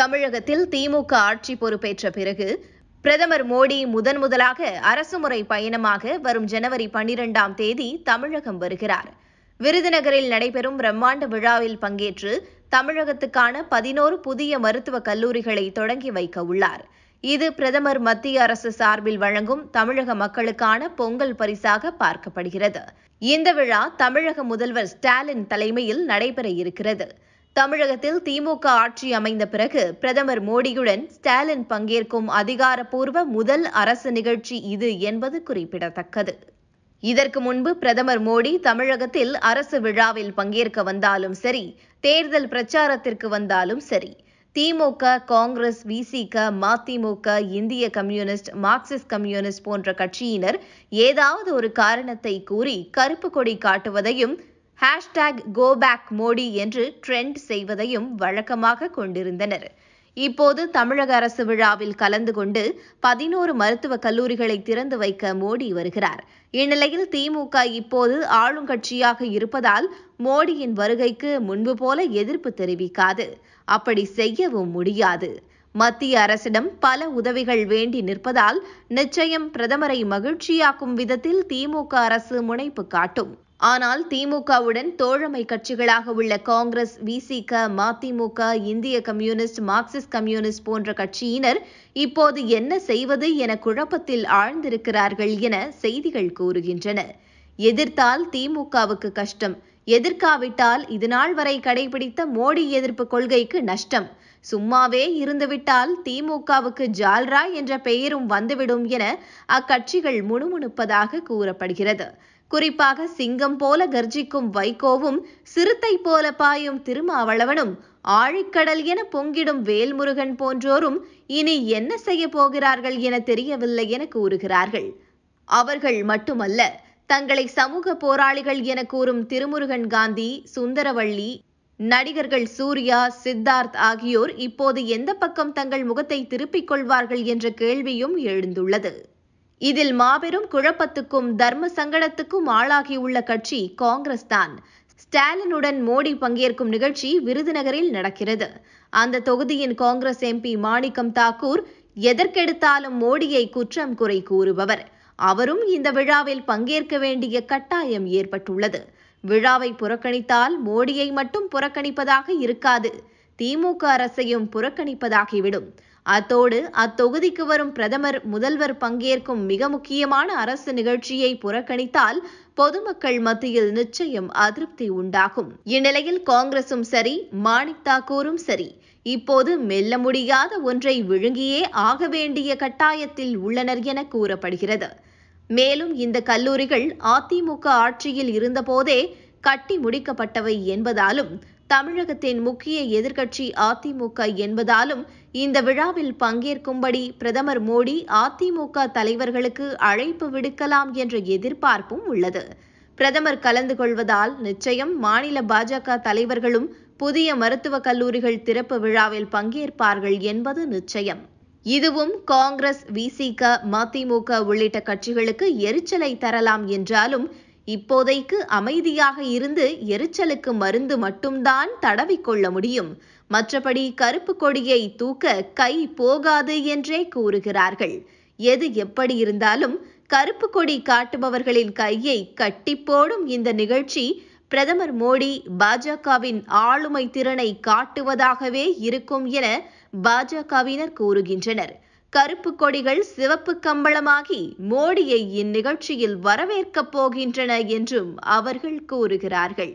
தமிழகத்தில் திமுக ஆட்சி பொறுப்பேற்ற பிறகு பிரதமர் மோடி முதன் முதலாக அரசுமுறை பயணமாக வரும் ஜனவரி பன்னிரண்டாம் தேதி தமிழகம் வருகிறார் விருதுநகரில் நடைபெறும் பிரம்மாண்ட விழாவில் பங்கேற்று தமிழகத்துக்கான பதினோரு புதிய மருத்துவக் கல்லூரிகளை தொடங்கி வைக்க உள்ளார் இது பிரதமர் மத்திய அரசு சார்பில் வழங்கும் தமிழக மக்களுக்கான பொங்கல் பரிசாக பார்க்கப்படுகிறது இந்த விழா தமிழக முதல்வர் ஸ்டாலின் தலைமையில் நடைபெற இருக்கிறது தமிழகத்தில் திமுக ஆட்சி அமைந்த பிறகு பிரதமர் மோடியுடன் ஸ்டாலின் பங்கேற்கும் அதிகாரப்பூர்வ முதல் அரசு நிகழ்ச்சி இது என்பது குறிப்பிடத்தக்கது இதற்கு முன்பு பிரதமர் மோடி தமிழகத்தில் அரசு விழாவில் பங்கேற்க வந்தாலும் சரி தேர்தல் பிரச்சாரத்திற்கு வந்தாலும் சரி திமுக காங்கிரஸ் விசிக மதிமுக இந்திய கம்யூனிஸ்ட் மார்க்சிஸ்ட் கம்யூனிஸ்ட் போன்ற கட்சியினர் ஏதாவது ஒரு காரணத்தை கூறி கருப்பு கொடி காட்டுவதையும் ஹேஷ்டேக் கோபேக் மோடி என்று ட்ரெண்ட் செய்வதையும் வழக்கமாக கொண்டிருந்தனர் இப்போது தமிழக அரசு விழாவில் கலந்து கொண்டு பதினோரு மருத்துவக் கல்லூரிகளை திறந்து வைக்க மோடி வருகிறார் இந்நிலையில் திமுக இப்போது ஆளுங்கட்சியாக இருப்பதால் மோடியின் வருகைக்கு முன்பு போல எதிர்ப்பு தெரிவிக்காது அப்படி செய்யவும் முடியாது மத்திய அரசிடம் பல உதவிகள் வேண்டி நிற்பதால் நிச்சயம் பிரதமரை மகிழ்ச்சியாக்கும் விதத்தில் திமுக அரசு முனைப்பு காட்டும் ஆனால் திமுகவுடன் தோழமை கட்சிகளாக உள்ள காங்கிரஸ் விசிக மதிமுக இந்திய கம்யூனிஸ்ட் மார்க்சிஸ்ட் கம்யூனிஸ்ட் போன்ற கட்சியினர் இப்போது என்ன செய்வது என குழப்பத்தில் ஆழ்ந்திருக்கிறார்கள் என செய்திகள் கூறுகின்றன எதிர்த்தால் திமுகவுக்கு கஷ்டம் எதிர்க்காவிட்டால் இதுநாள் வரை கடைபிடித்த மோடி எதிர்ப்பு கொள்கைக்கு நஷ்டம் சும்மாவே இருந்துவிட்டால் திமுகவுக்கு ஜால்ரா என்ற பெயரும் வந்துவிடும் என அக்கட்சிகள் முணுமுணுப்பதாக கூறப்படுகிறது குறிப்பாக சிங்கம் போல கர்ஜிக்கும் வைகோவும் சிறுத்தை போல பாயும் திருமாவளவனும் ஆழிக்கடல் என பொங்கிடும் வேல்முருகன் போன்றோரும் இனி என்ன செய்ய போகிறார்கள் என தெரியவில்லை என கூறுகிறார்கள் அவர்கள் மட்டுமல்ல தங்களை சமூக போராளிகள் என கூறும் திருமுருகன் காந்தி சுந்தரவள்ளி நடிகர்கள் சூர்யா சித்தார்த் ஆகியோர் இப்போது எந்த பக்கம் தங்கள் முகத்தை திருப்பிக் கொள்வார்கள் என்ற கேள்வியும் எழுந்துள்ளது இதில் மாபெரும் குழப்பத்துக்கும் தர்ம சங்கடத்துக்கும் ஆளாகியுள்ள கட்சி காங்கிரஸ் தான் ஸ்டாலினுடன் மோடி பங்கேற்கும் நிகழ்ச்சி விருதுநகரில் நடக்கிறது அந்த தொகுதியின் காங்கிரஸ் எம்பி மாணிக்கம் தாக்கூர் எதற்கெடுத்தாலும் மோடியை குற்றம் குறை கூறுபவர் அவரும் இந்த விழாவில் பங்கேற்க வேண்டிய கட்டாயம் ஏற்பட்டுள்ளது விழாவை புறக்கணித்தால் மோடியை மட்டும் புறக்கணிப்பதாக இருக்காது திமுக அரசையும் புறக்கணிப்பதாகிவிடும் அத்தோடு அத்தொகுதிக்கு வரும் பிரதமர் முதல்வர் பங்கேற்கும் மிக முக்கியமான அரசு நிகழ்ச்சியை புறக்கணித்தால் பொதுமக்கள் மத்தியில் நிச்சயம் அதிருப்தி உண்டாகும் இந்நிலையில் காங்கிரசும் சரி மாணிக் தாக்கூரும் சரி இப்போது மெல்ல முடியாத ஒன்றை விழுங்கியே ஆக வேண்டிய கட்டாயத்தில் உள்ளனர் என கூறப்படுகிறது மேலும் இந்த கல்லூரிகள் அதிமுக ஆட்சியில் இருந்தபோதே கட்டி முடிக்கப்பட்டவை என்பதாலும் தமிழகத்தின் முக்கிய எதிர்க்கட்சி அதிமுக என்பதாலும் இந்த விழாவில் பங்கேற்கும்படி பிரதமர் மோடி அதிமுக தலைவர்களுக்கு அழைப்பு விடுக்கலாம் என்ற எதிர்பார்ப்பும் உள்ளது பிரதமர் கலந்து கொள்வதால் நிச்சயம் மாநில பாஜக தலைவர்களும் புதிய மருத்துவக் கல்லூரிகள் திறப்பு விழாவில் பங்கேற்பார்கள் என்பது நிச்சயம் இதுவும் காங்கிரஸ் விசிக மதிமுக உள்ளிட்ட கட்சிகளுக்கு எரிச்சலை தரலாம் என்றாலும் இப்போதைக்கு அமைதியாக இருந்து எரிச்சலுக்கு மருந்து மட்டும்தான் தடவிக்கொள்ள முடியும் மற்றபடி கருப்பு கொடியை தூக்க கை போகாது என்றே கூறுகிறார்கள் எது எப்படி இருந்தாலும் கருப்பு கொடி காட்டுபவர்களின் கையை கட்டி போடும் இந்த நிகழ்ச்சி பிரதமர் மோடி பாஜகவின் ஆளுமை திறனை காட்டுவதாகவே இருக்கும் என பாஜகவினர் கூறுகின்றனர் கருப்பு கொடிகள் சிவப்பு கம்பளமாகி மோடியை இந்நிகழ்ச்சியில் வரவேற்கப் போகின்றன என்றும் அவர்கள் கூறுகிறார்கள்